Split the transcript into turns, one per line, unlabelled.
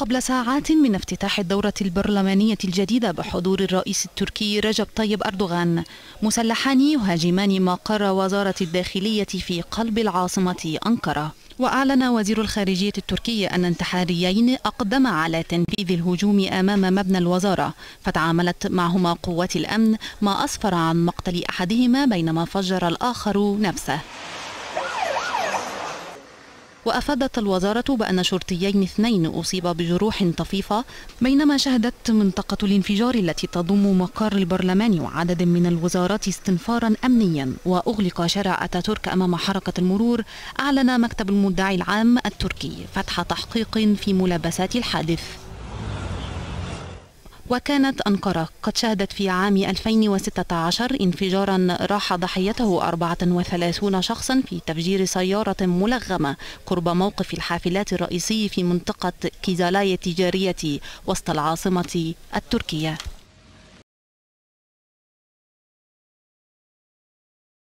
قبل ساعات من افتتاح الدورة البرلمانية الجديدة بحضور الرئيس التركي رجب طيب أردوغان مسلحان يهاجمان مقر وزارة الداخلية في قلب العاصمة أنقرة وأعلن وزير الخارجية التركي أن انتحاريين أقدم على تنفيذ الهجوم أمام مبنى الوزارة فتعاملت معهما قوات الأمن ما أسفر عن مقتل أحدهما بينما فجر الآخر نفسه وأفادت الوزارة بأن شرطيين اثنين أصيبا بجروح طفيفة بينما شهدت منطقة الانفجار التي تضم مقر البرلمان وعدد من الوزارات استنفارا أمنيا وأغلق شارع أتاتورك أمام حركة المرور أعلن مكتب المدعي العام التركي فتح تحقيق في ملابسات الحادث وكانت أنقرة قد شهدت في عام 2016 انفجارا راح ضحيته 34 شخصا في تفجير سيارة ملغمة قرب موقف الحافلات الرئيسي في منطقة كيزالاية التجارية وسط العاصمة التركية